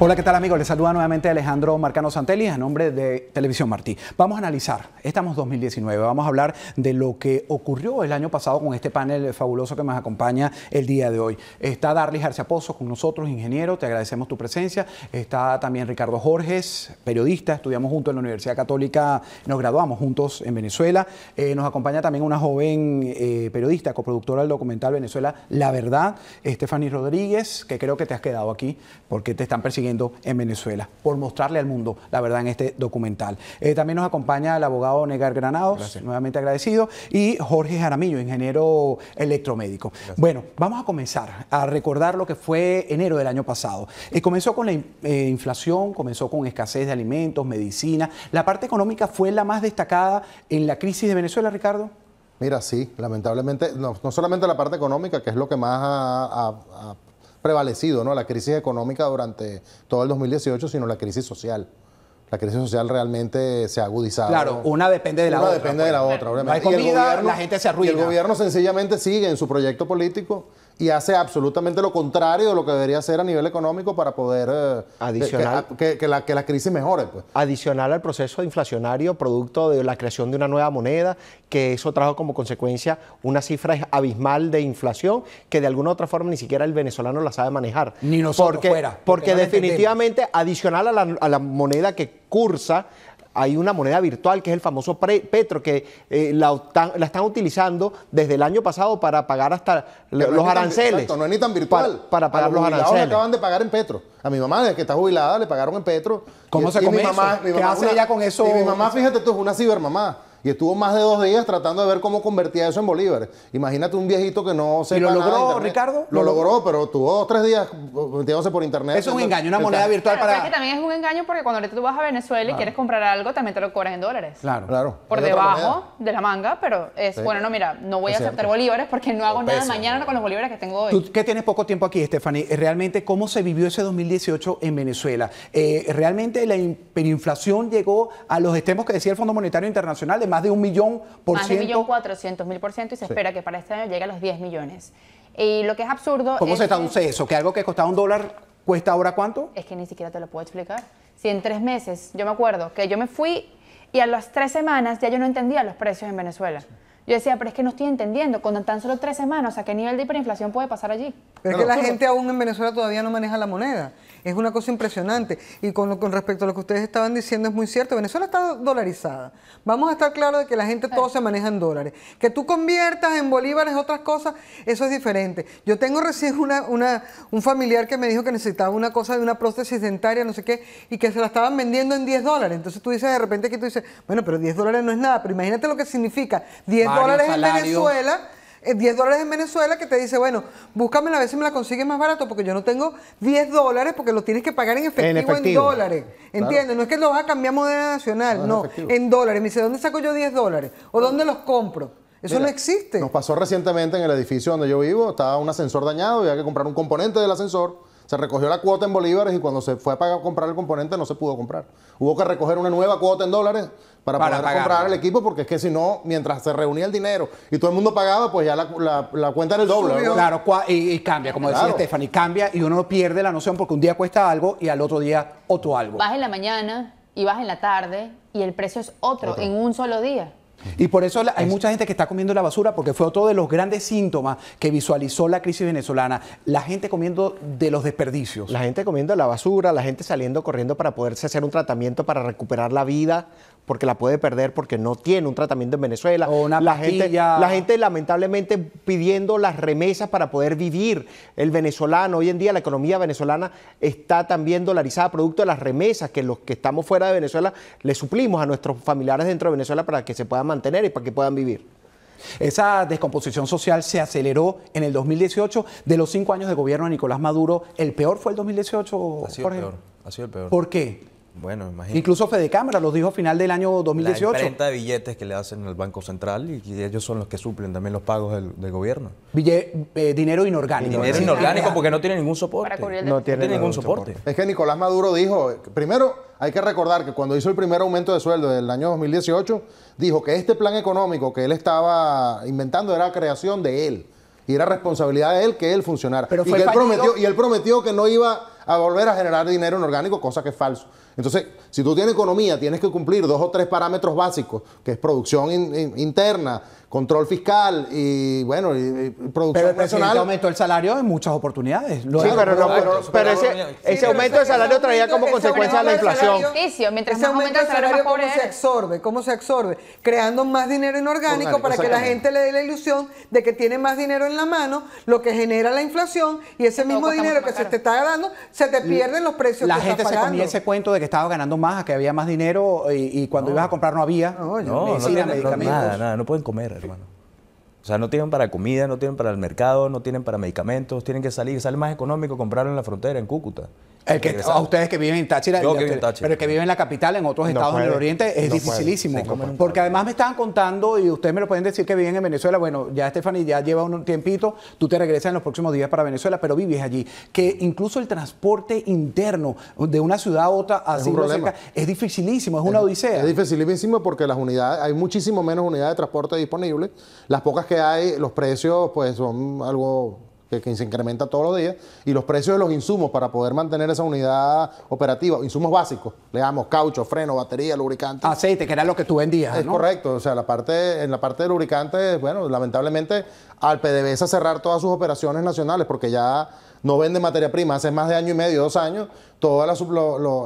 Hola, ¿qué tal amigos? Les saluda nuevamente Alejandro Marcano Santelli a nombre de Televisión Martí. Vamos a analizar, estamos 2019, vamos a hablar de lo que ocurrió el año pasado con este panel fabuloso que nos acompaña el día de hoy. Está Darly Pozo con nosotros, ingeniero, te agradecemos tu presencia. Está también Ricardo Jorges, periodista, estudiamos juntos en la Universidad Católica, nos graduamos juntos en Venezuela. Eh, nos acompaña también una joven eh, periodista, coproductora del documental Venezuela La Verdad, Stephanie Rodríguez, que creo que te has quedado aquí porque te están persiguiendo en Venezuela, por mostrarle al mundo la verdad en este documental. Eh, también nos acompaña el abogado Negar Granados, nuevamente agradecido, y Jorge Jaramillo, ingeniero electromédico. Bueno, vamos a comenzar a recordar lo que fue enero del año pasado. Eh, comenzó con la eh, inflación, comenzó con escasez de alimentos, medicina. ¿La parte económica fue la más destacada en la crisis de Venezuela, Ricardo? Mira, sí, lamentablemente, no, solamente la parte económica, que es lo que más ha prevalecido, ¿no? La crisis económica durante todo el 2018, sino la crisis social. La crisis social realmente se ha agudizado. Claro, una depende de la otra. Una depende de la pues. otra, hay comida, gobierno, la gente se arruina. Y el gobierno sencillamente sigue en su proyecto político y hace absolutamente lo contrario de lo que debería hacer a nivel económico para poder eh, que, la, crisis mejore. Pues. Adicional al proceso inflacionario, producto de la creación de una nueva moneda, que eso trajo como consecuencia una cifra abismal de inflación que de alguna u otra forma ni siquiera el venezolano la sabe manejar. Ni nosotros porque, fuera. Porque, definitivamente, adicional a la, a la moneda que cursa, hay una moneda virtual que es el famoso Petro, que eh, la, están utilizando desde el año pasado para pagar hasta los aranceles. Tan, no es ni tan virtual. para, pagar los, aranceles. acaban de pagar en Petro. A mi mamá, que está jubilada, le pagaron en Petro. ¿Cómo se come mi mamá, eso? hace con eso? mi mamá, fíjate tú, es una cibermamá. Y estuvo más de dos días tratando de ver cómo convertía eso en bolívares. Imagínate un viejito que no se. lo logró, Ricardo? Lo, logró, pero tuvo tres días eh, metiéndose por internet. es un engaño, una moneda virtual para. que también es un engaño porque cuando tú vas a Venezuela y quieres comprar algo, también te lo cobras en dólares. Claro, claro. Por debajo de la manga, pero es bueno, no, mira, no voy a aceptar bolívares porque no hago nada mañana con los bolívares que tengo hoy. Tú que tienes poco tiempo aquí, Stephanie, eh, realmente, ¿cómo se vivió ese 2018 en Venezuela? Eh, realmente la hiperinflación llegó a los extremos que decía el Fondo Monetario Internacional de de un millón por ciento. Más de un millón cuatrocientos mil por ciento y se espera que para este año llegue a los 10 millones. Y lo que es absurdo. ¿Cómo es se traduce un eso? Que algo que costaba un dólar cuesta ahora cuánto? Es que ni siquiera te lo puedo explicar. Si en tres meses, yo me acuerdo que yo me fui y a las tres semanas ya yo no entendía los precios en Venezuela. Yo decía, pero es que no estoy entendiendo, con tan solo tres semanas, ¿a qué nivel de hiperinflación puede pasar allí? Pero es que la gente aún en Venezuela todavía no maneja la moneda. Es una cosa impresionante. Y con, con respecto a lo que ustedes estaban diciendo, es muy cierto. Venezuela está dolarizada. Vamos a estar claros de que la gente todo se maneja en dólares. Que tú conviertas en bolívares otras cosas, eso es diferente. Yo tengo recién una, una, un familiar que me dijo que necesitaba una cosa de una prótesis dentaria, no sé qué, y que se la estaban vendiendo en 10 dólares. Entonces tú dices de repente que tú dices, bueno, pero 10 dólares no es nada. Pero imagínate lo que significa 10 dólares en Venezuela 10 eh, dólares en Venezuela que te dice, bueno, búscame a ver si me la consigues más barato porque yo no tengo 10 dólares porque lo tienes que pagar en efectivo en, dólares. ¿Entiendes? No es que lo vas a cambiar a moneda nacional, no, en, dólares. Me dice, ¿dónde saco yo 10 dólares? ¿O dónde los compro? Eso no existe. Nos pasó recientemente en el edificio donde yo vivo, estaba un ascensor dañado y había que comprar un componente del ascensor se recogió la cuota en bolívares y cuando se fue a pagar, comprar el componente no se pudo comprar. Hubo que recoger una nueva cuota en dólares para, poder comprar el equipo porque es que si no, mientras se reunía el dinero y todo el mundo pagaba, pues ya la, cuenta era el doble. Claro, y, y, cambia, como decía Stephanie, cambia y uno pierde la noción porque un día cuesta algo y al otro día otro algo. Vas en la mañana y vas en la tarde y el precio es otro. en un solo día. Y por eso hay mucha gente que está comiendo la basura porque fue otro de los grandes síntomas que visualizó la crisis venezolana. La gente comiendo de los desperdicios. La gente comiendo la basura, la gente saliendo corriendo para poderse hacer un tratamiento para recuperar la vida porque la puede perder porque no tiene un tratamiento en Venezuela. la gente, la gente lamentablemente pidiendo las remesas para poder vivir. El venezolano, hoy en día la economía venezolana está también dolarizada producto de las remesas que los que estamos fuera de Venezuela le suplimos a nuestros familiares dentro de Venezuela para que se puedan mantener y para que puedan vivir. Esa descomposición social se aceleró en el 2018. De los cinco años de gobierno de Nicolás Maduro, ¿el peor fue el 2018? peor. Ha sido el peor. ¿Por qué? Bueno, imagínate. Incluso Fede Cámara los dijo a final del año 2018. La de billetes que le hacen al Banco Central y, ellos son los que suplen también los pagos del, gobierno. Eh, dinero inorgánico. dinero inorgánico porque no tiene ningún soporte. No tiene, ningún soporte. Es que Nicolás Maduro dijo, primero hay que recordar que cuando hizo el primer aumento de sueldo del año 2018, dijo que este plan económico que él estaba inventando era creación de él y era responsabilidad de él que él funcionara. y él prometió que no iba a volver a generar dinero inorgánico, cosa que es falso. Entonces, si tú tienes economía, tienes que cumplir dos o tres parámetros básicos, que es producción interna, control fiscal y, bueno, y, personal. producción Pero el aumento del salario en muchas oportunidades. sí, pero, ese, aumento del salario traía como consecuencia la inflación. ese aumento salario, ¿cómo se absorbe? ¿Cómo se absorbe? Creando más dinero inorgánico para que la gente le dé la ilusión de que tiene más dinero en la mano, lo que genera la inflación y ese mismo dinero que se te está dando se te pierden los precios la que gente estás se ese cuento de que estaba ganando más, que había más dinero y, cuando ibas a comprar no había no, no, tienen, nada, no pueden comer, hermano. O sea, no tienen para comida, no tienen para el mercado, no tienen para medicamentos, tienen que salir, sale más económico comprarlo en la frontera, en Cúcuta a ustedes que viven en Táchira, pero que viven en la capital, en otros estados del oriente, es dificilísimo. porque además me estaban contando, y ustedes me lo pueden decir que viven en Venezuela, bueno, ya Stephanie ya lleva un tiempito, tú te regresas en los próximos días para Venezuela, pero vives allí, que incluso el transporte interno de una ciudad a otra, así es, cerca, es dificilísimo, es, una odisea. Es dificilísimo porque las unidades, hay muchísimo menos unidades de transporte disponibles, las pocas que hay, los precios pues son algo que, se incrementa todos los días, y los precios de los insumos para poder mantener esa unidad operativa, insumos básicos, le damos caucho, freno, batería, lubricante. Aceite, que era lo que tú vendías. Es correcto, o sea, la parte, en la parte de lubricante, bueno, lamentablemente al PDVSA cerrar todas sus operaciones nacionales porque ya no vende materia prima hace más de año y medio, dos años,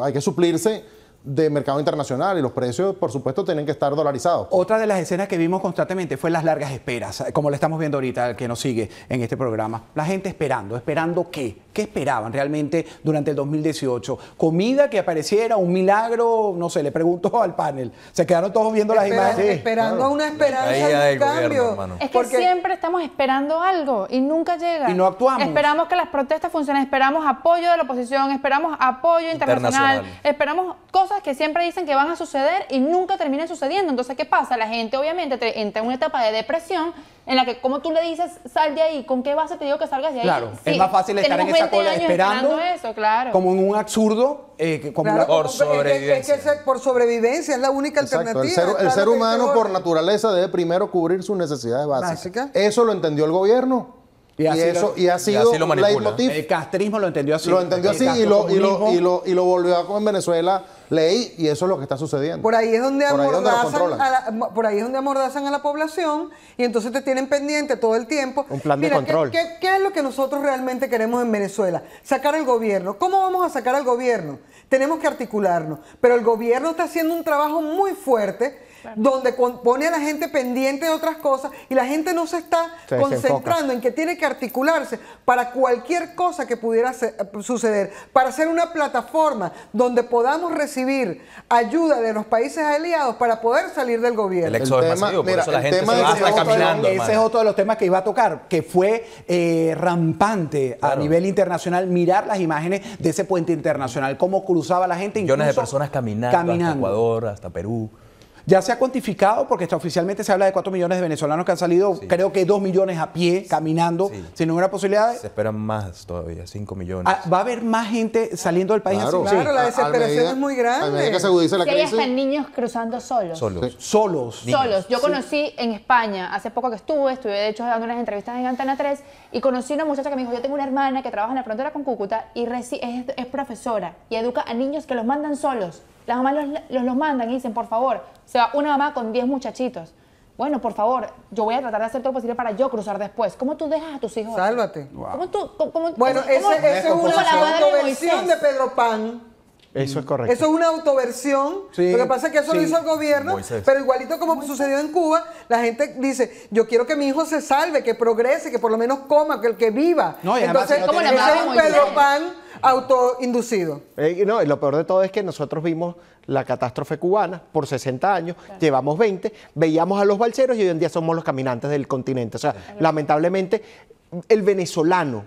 hay que suplirse de mercado internacional y los precios, por supuesto, tienen que estar dolarizados. Otra de las escenas que vimos constantemente fue las largas esperas, como la estamos viendo ahorita, el que nos sigue en este programa. La gente esperando, esperando qué, ¿Qué esperaban realmente durante el 2018? ¿Comida que apareciera? ¿Un milagro? No sé, le pregunto al panel. Se quedaron todos viendo las imágenes. Esperando una esperanza de cambio. es que siempre estamos esperando algo y nunca llega. Y no actuamos. Esperamos que las protestas funcionen, esperamos apoyo de la oposición, esperamos apoyo internacional, esperamos cosas que siempre dicen que van a suceder y nunca terminan sucediendo. Entonces, ¿qué pasa? La gente obviamente entra en una etapa de depresión en la que como tú le dices, sal de ahí, ¿con qué base te digo que salgas de ahí? Claro, es más fácil estar en esa cola esperando, eso, claro. como en un absurdo, eh, como una... por sobrevivencia. Es que, por sobrevivencia es la única alternativa. El ser, humano por naturaleza debe primero cubrir sus necesidades básicas. Eso lo entendió el gobierno. Y, así eso, lo, y ha sido El castrismo lo entendió así. Lo entendió así y lo, y lo, y, lo, volvió a en Venezuela ley y eso es lo que está sucediendo. Por ahí es donde, amordazan, a la, donde amordazan a la población y entonces te tienen pendiente todo el tiempo. Un plan de control. qué es lo que nosotros realmente queremos en Venezuela? Sacar al gobierno. ¿Cómo vamos a sacar al gobierno? Tenemos que articularnos. Pero el gobierno está haciendo un trabajo muy fuerte donde pone a la gente pendiente de otras cosas y la gente no se está concentrando en que tiene que articularse para cualquier cosa que pudiera eh, suceder, para hacer una plataforma donde podamos recibir ayuda de los países aliados para poder salir del gobierno. El, se va ese es otro de los temas que iba a tocar, que fue eh, rampante a nivel internacional mirar las imágenes de ese puente internacional, cómo cruzaba la gente. Millones de personas caminando, caminando. hasta Ecuador, hasta Perú. Ya se ha cuantificado, porque está, oficialmente se habla de 4 millones de venezolanos que han salido, creo que 2 millones a pie, caminando, sin ninguna posibilidad. Se esperan más todavía, 5 millones. Ah, ¿Va a haber más gente saliendo del país claro. así? Claro, la desesperación es muy grande. que se la niños cruzando solos. Solos. Solos. Yo conocí en España, hace poco que estuve, estuve de hecho dando unas entrevistas en Antena 3, y conocí una muchacha que me dijo, yo tengo una hermana que trabaja en la frontera con Cúcuta y es profesora y educa a niños que los mandan solos las mamás los, los, mandan y dicen, por favor, o sea, una mamá con 10 muchachitos. Bueno, por favor, yo voy a tratar de hacer todo lo posible para yo cruzar después. ¿Cómo tú dejas a tus hijos? Sálvate. ¿Cómo tú, cómo, bueno, esa es una autoversión de, Pedro Pan. Eso es correcto. Eso es una autoversión. lo que pasa es que eso lo hizo el gobierno, pero igualito como sucedió en Cuba, la gente dice, yo quiero que mi hijo se salve, que progrese, que por lo menos coma, que el que viva. y Entonces, cómo ese Pedro Pan autoinducido. Eh, no, lo peor de todo es que nosotros vimos la catástrofe cubana por 60 años, llevamos 20, veíamos a los balseros y hoy en día somos los caminantes del continente. O sea, lamentablemente el venezolano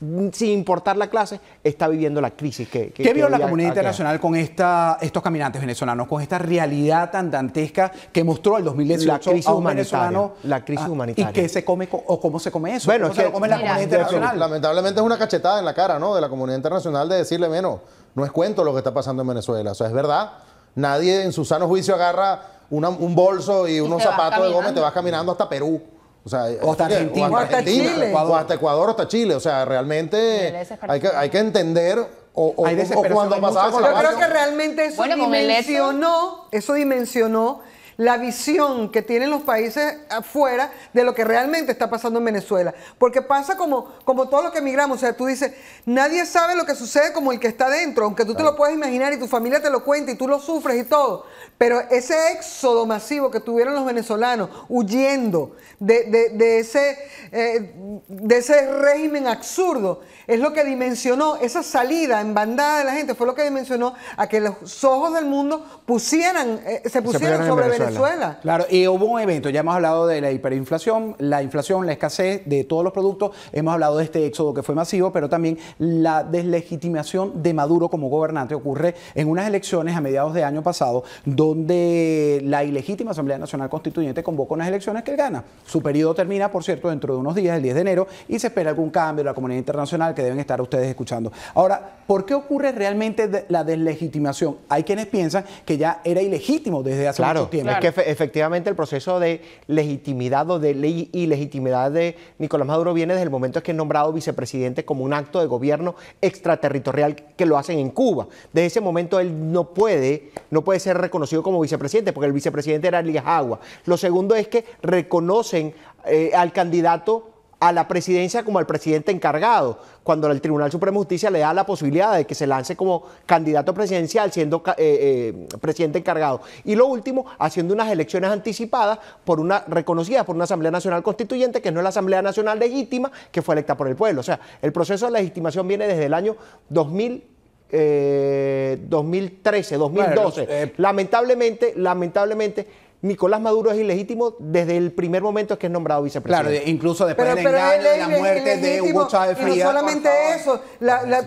Mm, sin importar la clase, está viviendo la crisis. Que, ¿Qué vio la comunidad internacional con esta, estos caminantes venezolanos, con esta realidad tan dantesca que mostró el 2018 la crisis a La crisis humanitaria. ¿Y qué se come o cómo se come eso? Bueno, es que, lo come la comunidad internacional? Lamentablemente es una cachetada en la cara ¿no? de la comunidad internacional de decirle, menos, no es cuento lo que está pasando en Venezuela. O sea, es verdad, nadie en su sano juicio agarra un bolso y unos zapatos de goma y te vas caminando hasta Perú o sea, o hasta Argentina, hasta, Chile. Ecuador. O hasta Ecuador, hasta Chile. O sea, realmente hay que, hay que entender. O, o, cuando pasaba con la Yo creo que realmente eso dimensionó, eso dimensionó la visión que tienen los países afuera de lo que realmente está pasando en Venezuela. Porque pasa como, como todo lo que emigramos, o sea, tú dices, nadie sabe lo que sucede como el que está dentro, aunque tú te lo puedes imaginar y tu familia te lo cuenta y tú lo sufres y todo. Pero ese éxodo masivo que tuvieron los venezolanos huyendo de, ese, eh, de ese régimen absurdo, es lo que dimensionó esa salida en bandada de la gente, fue lo que dimensionó a que los ojos del mundo pusieran, eh, se pusieran sobre Venezuela. Venezuela. Claro, y hubo un evento, ya hemos hablado de la hiperinflación, la inflación, la escasez de todos los productos, hemos hablado de este éxodo que fue masivo, pero también la deslegitimación de Maduro como gobernante ocurre en unas elecciones a mediados de año pasado, donde la ilegítima Asamblea Nacional Constituyente convocó unas elecciones que él gana. Su periodo termina, por cierto, dentro de unos días, el 10 de enero, y se espera algún cambio de la comunidad internacional que deben estar ustedes escuchando. Ahora, ¿por qué ocurre realmente la deslegitimación? Hay quienes piensan que ya era ilegítimo desde hace claro, mucho tiempo. Es que efectivamente el proceso de legitimidad o de ley legitimidad de Nicolás Maduro viene desde el momento en que es nombrado vicepresidente como un acto de gobierno extraterritorial que lo hacen en Cuba. Desde ese momento él no puede, no puede ser reconocido como vicepresidente, porque el vicepresidente era Elías Agua. Lo segundo es que reconocen eh, al candidato a la presidencia como al presidente encargado, cuando el Tribunal Supremo de Justicia le da la posibilidad de que se lance como candidato presidencial siendo eh, eh, presidente encargado. Y lo último, haciendo unas elecciones anticipadas por una reconocida por una Asamblea Nacional Constituyente, que no es la Asamblea Nacional legítima, que fue electa por el pueblo. O sea, el proceso de legitimación viene desde el año 2013, 2012. Eh, lamentablemente, lamentablemente, Nicolás Maduro es ilegítimo desde el primer momento que es nombrado vicepresidente. Claro, incluso después del engaño de la muerte de Hugo Chávez Frías. no solamente eso,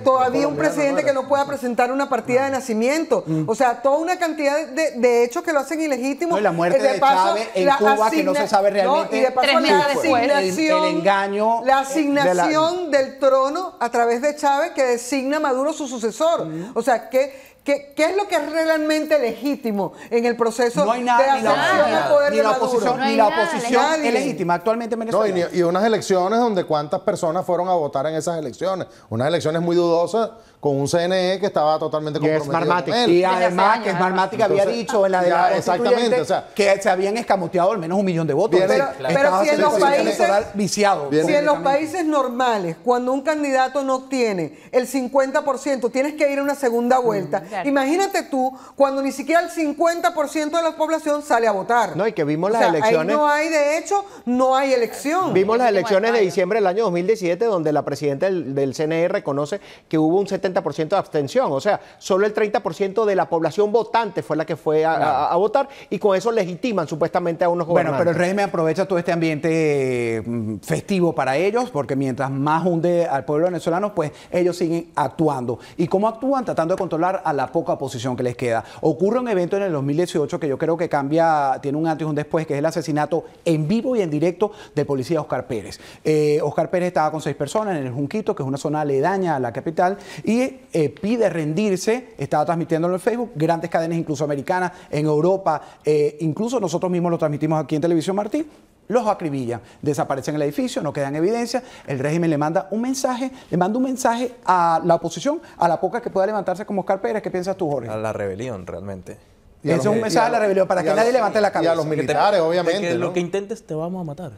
todavía un presidente que no pueda presentar una partida de nacimiento. Mm. O sea, toda una cantidad de, hechos que lo hacen ilegítimo. y la muerte eh, de, Chávez Cuba que no se sabe realmente. y la asignación, el, engaño, eh, la asignación del trono a través de Chávez que designa a Maduro su sucesor. Mm. O sea, que ¿Qué, ¿Qué, es lo que es realmente legítimo en el proceso de al poder ni de la oposición, ni la oposición es legítima actualmente en Venezuela. y, unas elecciones donde cuántas personas fueron a votar en esas elecciones. Unas elecciones muy dudosas con un CNE que estaba totalmente comprometido. Y además que Smartmatic había dicho en la de exactamente, o sea, que se habían escamoteado al menos un millón de votos. pero, si en los países viciados si en los países normales, cuando un candidato no tiene el 50%, tienes que ir a una segunda mm, vuelta. Imagínate tú cuando ni siquiera el 50% de la población sale a votar. No, y que vimos las elecciones. Ahí no hay, de hecho, no hay elección. Vimos las elecciones de diciembre del año 2017 donde la presidenta del, del CNE reconoce que hubo un 70 ciento de abstención. O sea, solo el 30% de la población votante fue la que fue a, votar y con eso legitiman supuestamente a unos gobernantes. Bueno, pero el régimen aprovecha todo este ambiente mm, festivo para ellos porque mientras más hunde al pueblo venezolano, pues ellos siguen actuando. ¿Y cómo actúan? Tratando de controlar a la poca oposición que les queda. Ocurre un evento en el 2018 que yo creo que cambia, tiene un antes y un después, que es el asesinato en vivo y en directo de policía Oscar Pérez. Eh, Oscar Pérez estaba con seis personas en el Junquito, que es una zona aledaña a la capital, y eh, pide rendirse, estaba transmitiéndolo en Facebook, grandes cadenas incluso americanas, en Europa, eh, incluso nosotros mismos lo transmitimos aquí en Televisión Martín los acribillan, desaparecen en el edificio, no quedan evidencias, el régimen le manda un mensaje, le manda un mensaje a la oposición, a la poca que pueda levantarse como Oscar Pérez, ¿qué piensas tú, Jorge? A la rebelión, realmente. Ese es un mensaje a la rebelión, para que nadie levante la cabeza. Y a los militares, obviamente. Lo que intentes te vamos a matar.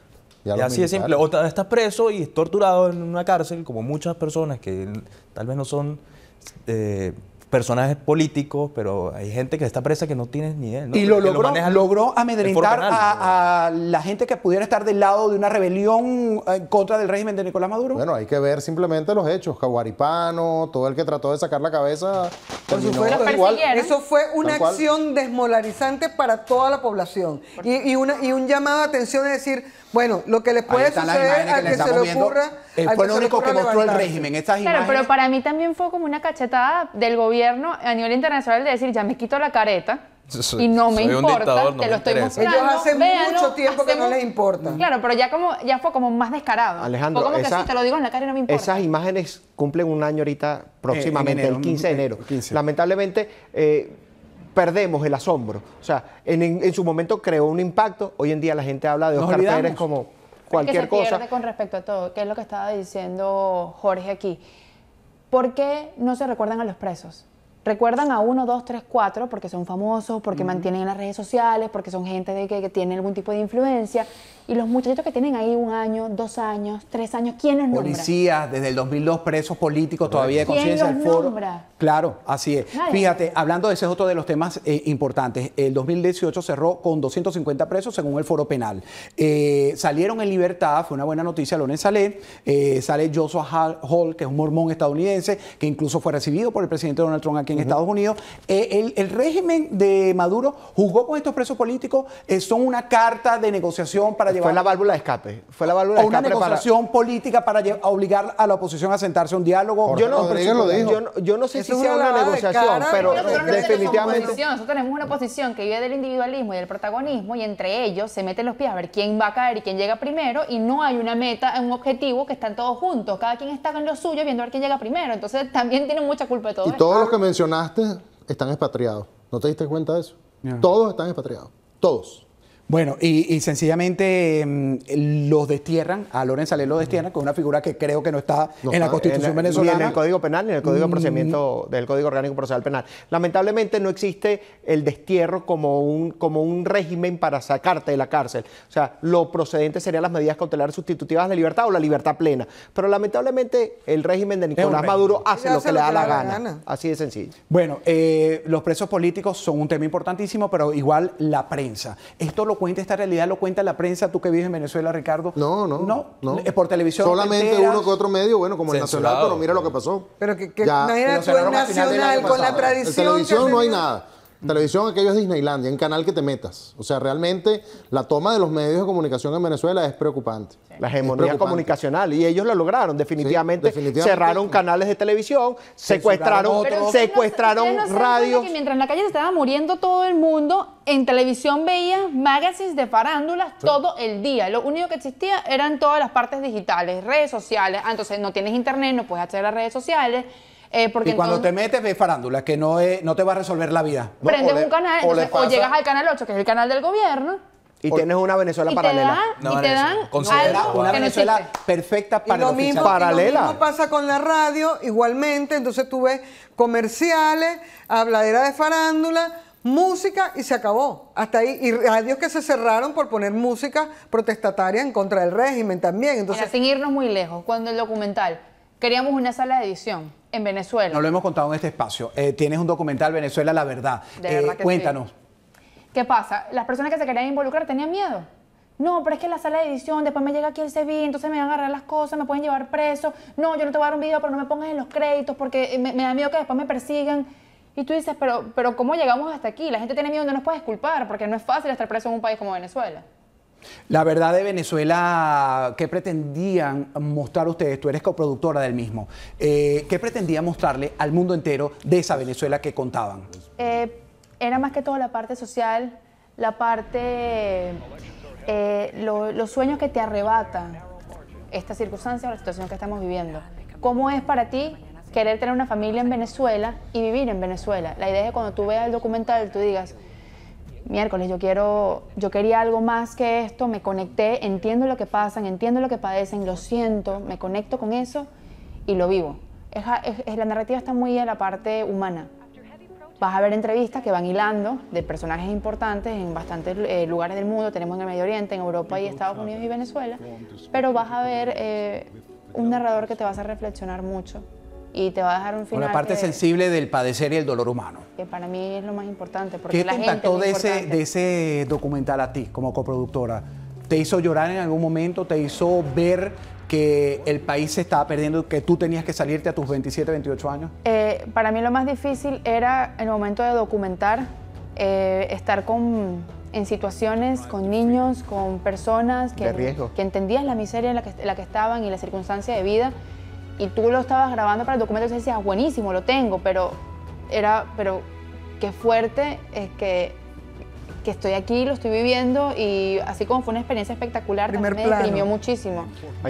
Y, así es simple. O estás preso y es torturado en una cárcel, como muchas personas que tal vez no son eh, personajes políticos, pero hay gente que está presa que no tiene ni él. Y lo logró, logró amedrentar a, la gente que pudiera estar del lado de una rebelión eh, en contra del régimen de Nicolás Maduro. Bueno, hay que ver simplemente los hechos. Caguaripano, todo el que trató de sacar la cabeza. Por Eso fue una acción desmolarizante para toda la población. Y, una, y un llamado a atención es decir bueno, lo que les puede suceder a que, se le ocurra. fue lo único que mostró el régimen, estas claro, Pero para mí también fue como una cachetada del gobierno a nivel internacional de decir, ya me quito la careta. y no me importa, te lo estoy mostrando. Ellos hace mucho tiempo que no les importa. Claro, pero ya como ya fue como más descarado. Alejandro, te lo digo Esas imágenes cumplen un año ahorita eh, próximamente, el 15 de eh, enero. Lamentablemente eh, perdemos el asombro. O sea, en, en, su momento creó un impacto, hoy en día la gente habla de Nos como cualquier cosa. con respecto a todo, que es lo que estaba diciendo Jorge aquí. ¿Por qué no se recuerdan a los presos? Recuerdan a uno, dos, tres, cuatro porque son famosos, porque mantienen las redes sociales, porque son gente de que tiene algún tipo de influencia, y los muchachitos que tienen ahí un año, dos años, tres años, ¿quiénes los Policías, desde el 2002 presos políticos todavía de conciencia del foro. Claro, así es. Fíjate, hablando de ese es otro de los temas eh, importantes. El 2018 cerró con 250 presos según el foro penal. Eh, salieron en libertad, fue una buena noticia, Lorenz Salé. Eh, sale Joshua Hall, que es un mormón estadounidense, que incluso fue recibido por el presidente Donald Trump aquí en Estados Unidos. El, el, régimen de Maduro jugó con estos presos políticos, son una carta de negociación para fue la válvula de escape. Fue la válvula de escape. Una negociación política para obligar a la oposición a sentarse a un diálogo. Yo no, Yo, sé si sea una negociación, pero definitivamente. Nosotros tenemos una oposición que vive del individualismo y del protagonismo, y entre ellos se meten los pies a ver quién va a caer y quién llega primero, y no hay una meta, un objetivo que están todos juntos. Cada quien está en lo suyo viendo a ver quién llega primero. Entonces también tienen mucha culpa de todo. Y todos los que mencionaste están expatriados. ¿No te diste cuenta de eso? Todos están expatriados. Todos. Bueno, y, sencillamente em, los destierran, a Lorenz Salé lo destierran, con una figura que creo que no está en la Constitución venezolana. Ni en el Código Penal, ni en el Código de mm. Procedimiento del Código Orgánico Procesal Penal. Lamentablemente no existe el destierro como un, como un régimen para sacarte de la cárcel. O sea, lo procedente serían las medidas cautelares sustitutivas de libertad o la libertad plena. Pero lamentablemente el régimen de Nicolás Maduro hace, lo que le da la, gana. Así de sencillo. Bueno, eh, los presos políticos son un tema importantísimo, pero igual la prensa. Esto lo cuenta esta realidad, lo cuenta la prensa, tú que vives en Venezuela, Ricardo. No, no. No, no. Es por televisión. Solamente uno que otro medio, bueno, como el Nacional, pero mira lo que pasó. Pero que, que nacional con la tradición. En televisión no hay nada. Televisión, aquello es Disneylandia, en canal que te metas. O sea, realmente la toma de los medios de comunicación en Venezuela es preocupante. La hegemonía comunicacional. Y ellos lo lograron, definitivamente. cerraron canales de televisión, secuestraron, secuestraron, mientras en la calle se estaba muriendo todo el mundo, en televisión veías magazines de farándulas todo el día. Lo único que existía eran todas las partes digitales, redes sociales. Ah, entonces no tienes internet, no puedes acceder a redes sociales. Eh, y cuando te metes, ve farándula, que no, no te va a resolver la vida. Prendes un canal, o, llegas al canal 8, que es el canal del gobierno, y tienes una Venezuela paralela. no, y te dan una Venezuela perfecta para lo paralela. Y lo mismo pasa con la radio, igualmente. Entonces tú ves comerciales, habladera de farándula, música y se acabó. Hasta ahí. Y radios que se cerraron por poner música protestataria en contra del régimen también. Entonces, sin irnos muy lejos, cuando el documental queríamos una sala de edición en Venezuela. No lo hemos contado en este espacio. Eh, tienes un documental, Venezuela, la verdad. Eh, cuéntanos. ¿Qué pasa? Las personas que se querían involucrar tenían miedo. No, pero es que en la sala de edición, después me llega aquí el CV, entonces me van a agarrar las cosas, me pueden llevar preso. No, yo no te voy a dar un video, pero no me pongas en los créditos porque me, da miedo que después me persigan. Y tú dices, pero, pero ¿cómo llegamos hasta aquí? La gente tiene miedo, no nos puedes culpar porque no es fácil estar preso en un país como Venezuela. La verdad de Venezuela, ¿qué pretendían mostrar ustedes? Tú eres coproductora del mismo. Eh, ¿Qué pretendían mostrarle al mundo entero de esa Venezuela que contaban? Eh, era más que todo la parte social, la parte, eh, los sueños que te arrebatan esta circunstancia o la situación que estamos viviendo. ¿Cómo es para ti querer tener una familia en Venezuela y vivir en Venezuela? La idea es que cuando tú veas el documental tú digas, miércoles, yo quiero, yo quería algo más que esto, me conecté, entiendo lo que pasan, entiendo lo que padecen, lo siento, me conecto con eso y lo vivo. Es, la narrativa está muy en la parte humana. Vas a ver entrevistas que van hilando de personajes importantes en bastantes eh, lugares del mundo, tenemos en el Medio Oriente, en Europa y Estados Unidos y Venezuela, pero vas a ver eh, un narrador que te vas a reflexionar mucho y te va a dejar un final. Una parte sensible del padecer y el dolor humano. Que para mí es lo más importante. Porque ¿Qué te impactó de, ese, de ese documental a ti como coproductora? ¿Te hizo llorar en algún momento? ¿Te hizo ver que el país se estaba perdiendo, que tú tenías que salirte a tus 27, 28 años? Eh, para mí lo más difícil era el momento de documentar, eh, estar con, en situaciones con niños, con personas que, que entendían la miseria en la que, en la que estaban y la circunstancia de vida y tú lo estabas grabando para el documento y decías, buenísimo, lo tengo, pero era, pero qué fuerte es que que estoy aquí, lo estoy viviendo y así como fue una experiencia espectacular, también me deprimió muchísimo.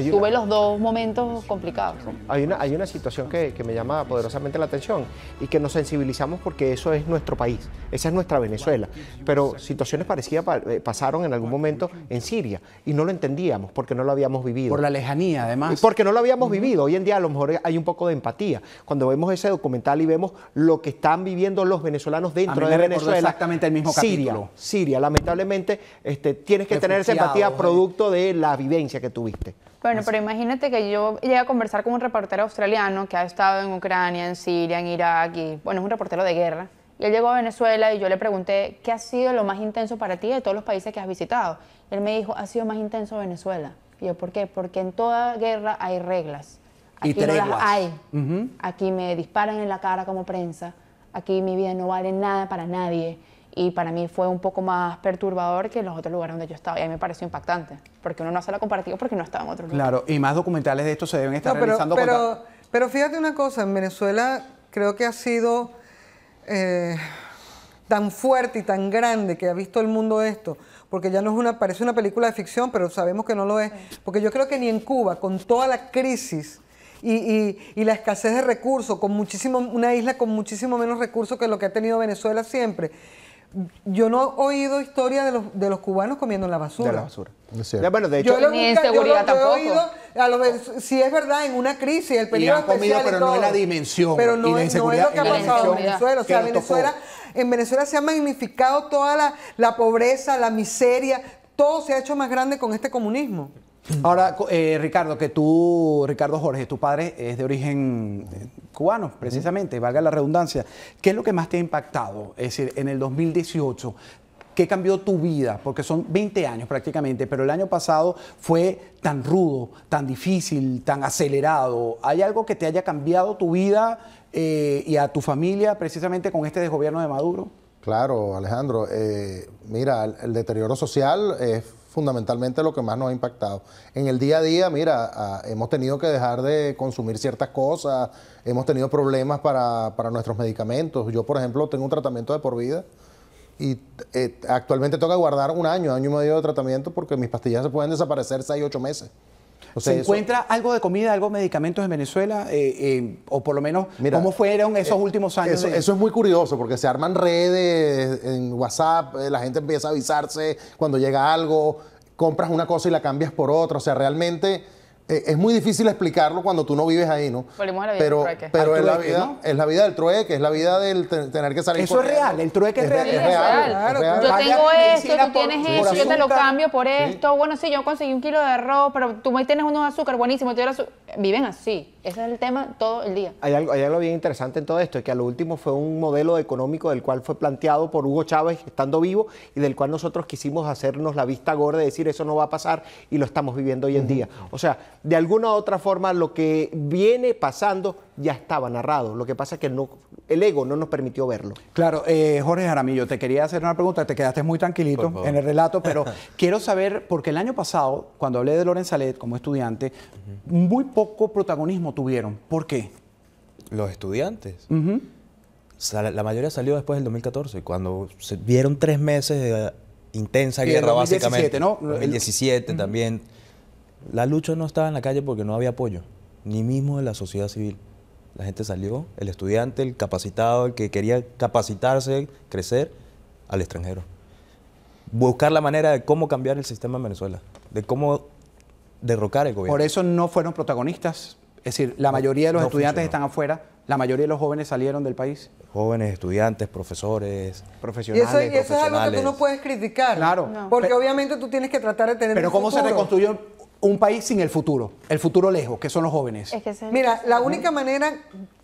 Tuve los dos momentos complicados. Hay una, hay una situación que, me llama poderosamente la atención y que nos sensibilizamos porque eso es nuestro país, esa es nuestra Venezuela. Pero situaciones parecidas eh, pasaron en algún momento en Siria y no lo entendíamos porque no lo habíamos vivido. Por la lejanía, además. Porque no lo habíamos vivido. Hoy en día a lo mejor hay un poco de empatía. Cuando vemos ese documental y vemos lo que están viviendo los venezolanos dentro de Venezuela. Exactamente el mismo Siria. Siria. Lamentablemente, este, tienes que tener esa empatía producto de la vivencia que tuviste. Bueno, pero imagínate que yo llegué a conversar con un reportero australiano que ha estado en Ucrania, en Siria, en Irak, y bueno, es un reportero de guerra. Y él llegó a Venezuela y yo le pregunté, ¿qué ha sido lo más intenso para ti de todos los países que has visitado? Y él me dijo, ha sido más intenso Venezuela. Y yo, ¿por qué? Porque en toda guerra hay reglas. Aquí y no hay. Aquí me disparan en la cara como prensa. Aquí mi vida no vale nada para nadie y para mí fue un poco más perturbador que los otros lugares donde yo estaba y a mí me pareció impactante, porque uno no hace la comparativa porque no estaba en otro lugar. Claro, y más documentales de esto se deben estar pero, realizando. Pero, fíjate una cosa, en Venezuela creo que ha sido eh, tan fuerte y tan grande que ha visto el mundo esto, porque ya no es una, parece una película de ficción, pero sabemos que no lo es, porque yo creo que ni en Cuba, con toda la crisis, y, y, la escasez de recursos, con muchísimo, una isla con muchísimo menos recursos que lo que ha tenido Venezuela siempre yo no he oído historia de los, de los cubanos comiendo la basura. De la basura. bueno, de hecho, yo en seguridad He oído, a si es verdad, en una crisis, el peligro pero no es la dimensión. Pero no, es lo que ha pasado en Venezuela. O sea, Venezuela en Venezuela se ha magnificado toda la, la, pobreza, la miseria, todo se ha hecho más grande con este comunismo. Ahora, eh, Ricardo, que tú, Ricardo Jorge, tu padre es de origen eh, cubanos, precisamente, valga la redundancia. ¿Qué es lo que más te ha impactado? Es decir, en el 2018, ¿Qué cambió tu vida? Porque son 20 años prácticamente, pero el año pasado fue tan rudo, tan difícil, tan acelerado. ¿Hay algo que te haya cambiado tu vida eh, y a tu familia precisamente con este desgobierno de Maduro? Claro, Alejandro. Eh, mira, el, deterioro social es fundamentalmente lo que más nos ha impactado. En el día a día, mira, ah, hemos tenido que dejar de consumir ciertas cosas, hemos tenido problemas para, nuestros medicamentos. Yo, por ejemplo, tengo un tratamiento de por vida y actualmente eh, actualmente toca guardar un año, año y medio de tratamiento porque mis pastillas se pueden desaparecer 6, 8 meses. ¿Se encuentra algo de comida, algo de medicamentos en Venezuela? Eh, eh, o por lo menos, ¿cómo fueron esos últimos años? eso, es muy curioso, porque se arman redes en WhatsApp, la gente empieza a avisarse cuando llega algo, compras una cosa y la cambias por otra. O sea, realmente eh, es muy difícil explicarlo cuando tú no vives ahí, ¿no? Volvemos a la vida pero, Pero es, la vida, es la vida del trueque, es la vida del tener que salir. Eso es real, el trueque es, real. Es real. Yo tengo esto, tú tienes eso, yo te lo cambio por esto. Bueno, sí, yo conseguí un kilo de arroz, pero tú me tienes unos azúcar, buenísimo, te doy azúcar viven así. Ese es el tema todo el día. Hay algo, algo bien interesante en todo esto, que a lo último fue un modelo económico del cual fue planteado por Hugo Chávez estando vivo y del cual nosotros quisimos hacernos la vista gorda y decir eso no va a pasar y lo estamos viviendo hoy en día. O sea, de alguna u otra forma lo que viene pasando ya estaba narrado. Lo que pasa es que el ego no nos permitió verlo. Claro, eh, Jorge Jaramillo, te quería hacer una pregunta, te quedaste muy tranquilito en el relato, pero quiero saber, porque el año pasado, cuando hablé de Lorenzalet Salet como estudiante, muy poco protagonismo tuvieron. ¿Por qué? Los estudiantes. La mayoría salió después del 2014, cuando se vieron tres meses de intensa guerra, básicamente. ¿no? 2017 17 también. La lucha no estaba en la calle porque no había apoyo, ni mismo de la sociedad civil. La gente salió, el estudiante, el capacitado, el que quería capacitarse, crecer, al extranjero. Buscar la manera de cómo cambiar el sistema en Venezuela, de cómo derrocar el gobierno. Por eso no fueron protagonistas. Es decir, la mayoría de los estudiantes están afuera, la mayoría de los jóvenes salieron del país. Jóvenes, estudiantes, profesores, profesionales. Y eso, y eso es algo que tú no puedes criticar. Claro. Porque obviamente tú tienes que tratar de tener. Pero, ¿cómo se reconstruyó un país sin el futuro, el futuro lejos, que son los jóvenes. Mira, la única manera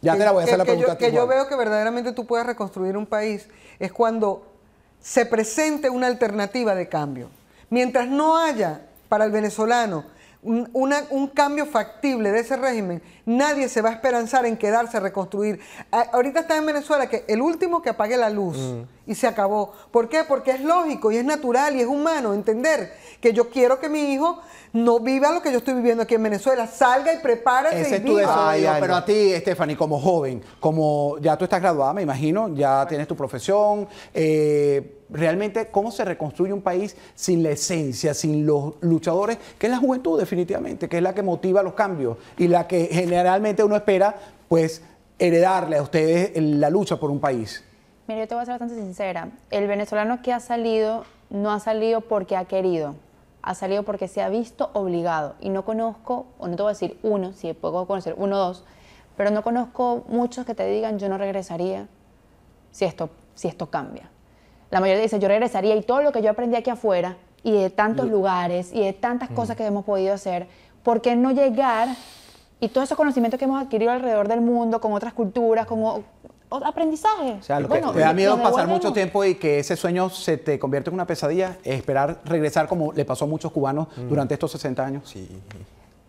que, yo, yo veo que verdaderamente tú puedas reconstruir un país es cuando se presente una alternativa de cambio. Mientras no haya para el venezolano un cambio factible de ese régimen, nadie se va a esperanzar en quedarse a reconstruir. Ah, ahorita está en Venezuela que el último que apague la luz mm. y se acabó. ¿Por qué? Porque es lógico y es natural y es humano entender que yo quiero que mi hijo no viva lo que yo estoy viviendo aquí en Venezuela, salga y prepárate y viva. pero a ti, Stephanie, como joven, como ya tú estás graduada, me imagino, ya tienes tu profesión, eh, realmente cómo se reconstruye un país sin la esencia, sin los luchadores, que es la juventud definitivamente, que es la que motiva los cambios y la que generalmente uno espera, pues, heredarle a ustedes la lucha por un país. Mira, yo te voy a ser bastante sincera. El venezolano que ha salido no ha salido porque ha querido, ha salido porque se ha visto obligado. Y no conozco, o no te voy a decir uno, si puedo conocer uno o dos, pero no conozco muchos que te digan yo no regresaría si si esto cambia. La mayoría dice, yo regresaría y todo lo que yo aprendí aquí afuera y de tantos lugares y de tantas mm. cosas que hemos podido hacer, ¿por qué no llegar y todo ese conocimiento que hemos adquirido alrededor del mundo, con otras culturas, con aprendizaje? O sea, lo que te da miedo pasar mucho tiempo y que ese sueño se te convierta en una pesadilla, esperar regresar como le pasó a muchos cubanos mm. durante estos 60 años. Sí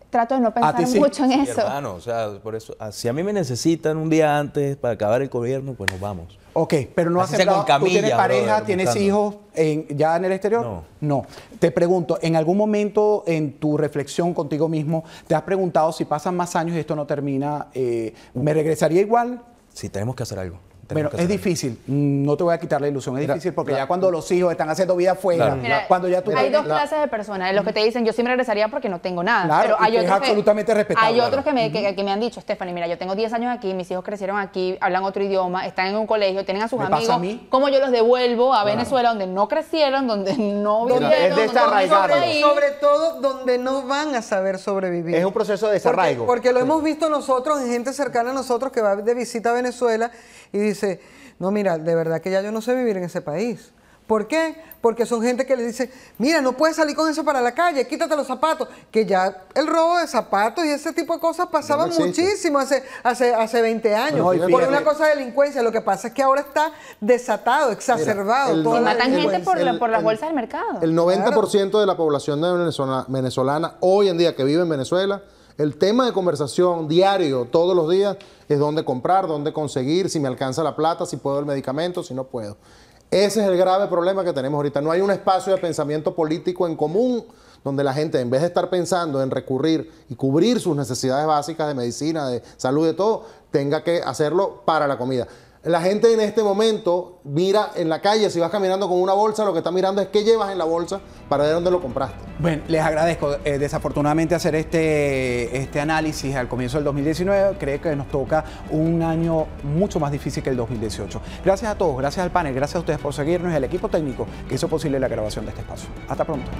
trato de no pensar mucho en eso. Hermano, o sea, por eso, ah, si a mí me necesitan un día antes para acabar el gobierno, pues nos vamos. Ok, pero no has ¿Tú tienes pareja, tienes hijos ya en el exterior? No. Te pregunto, ¿en algún momento en tu reflexión contigo mismo te has preguntado si pasan más años y esto no termina, eh, me regresaría igual? Sí, tenemos que hacer algo. Bueno, es difícil, no te voy a quitar la ilusión, es difícil porque ya cuando los hijos están haciendo vida afuera, cuando ya tú... Hay dos clases de personas, los que te dicen yo siempre regresaría porque no tengo nada, pero hay otros, es absolutamente respetable, hay otros que me, han dicho, Stephanie, mira, yo tengo 10 años aquí, mis hijos crecieron aquí, hablan otro idioma, están en un colegio, tienen a sus amigos, ¿cómo yo los devuelvo a Venezuela donde no crecieron, donde no vivieron? Es Sobre, todo donde no van a saber sobrevivir. Es un proceso de desarraigo. Porque, lo hemos visto nosotros, en gente cercana a nosotros que va de visita a Venezuela y dice, dice, no, mira, de verdad que ya yo no sé vivir en ese país. ¿Por qué? Porque son gente que le dice, mira, no puedes salir con eso para la calle, quítate los zapatos. Que ya el robo de zapatos y ese tipo de cosas pasaba muchísimo hace, hace, hace 20 años. por una cosa de delincuencia. Lo que pasa es que ahora está desatado, exacerbado. Mira, matan gente por, la por del mercado. El 90% de la población de venezolana hoy en día que vive en Venezuela el tema de conversación diario, todos los días, es dónde comprar, dónde conseguir, si me alcanza la plata, si puedo el medicamento, si no puedo. Ese es el grave problema que tenemos ahorita. No hay un espacio de pensamiento político en común donde la gente, en vez de estar pensando en recurrir y cubrir sus necesidades básicas de medicina, de salud, de todo, tenga que hacerlo para la comida. La gente en este momento mira en la calle, si vas caminando con una bolsa, lo que está mirando es qué llevas en la bolsa para ver dónde lo compraste. Bueno, les agradezco. Eh, desafortunadamente hacer este, este análisis al comienzo del 2019, creo que nos toca un año mucho más difícil que el 2018. Gracias a todos, gracias al panel, gracias a ustedes por seguirnos y al equipo técnico que hizo posible la grabación de este espacio. Hasta pronto.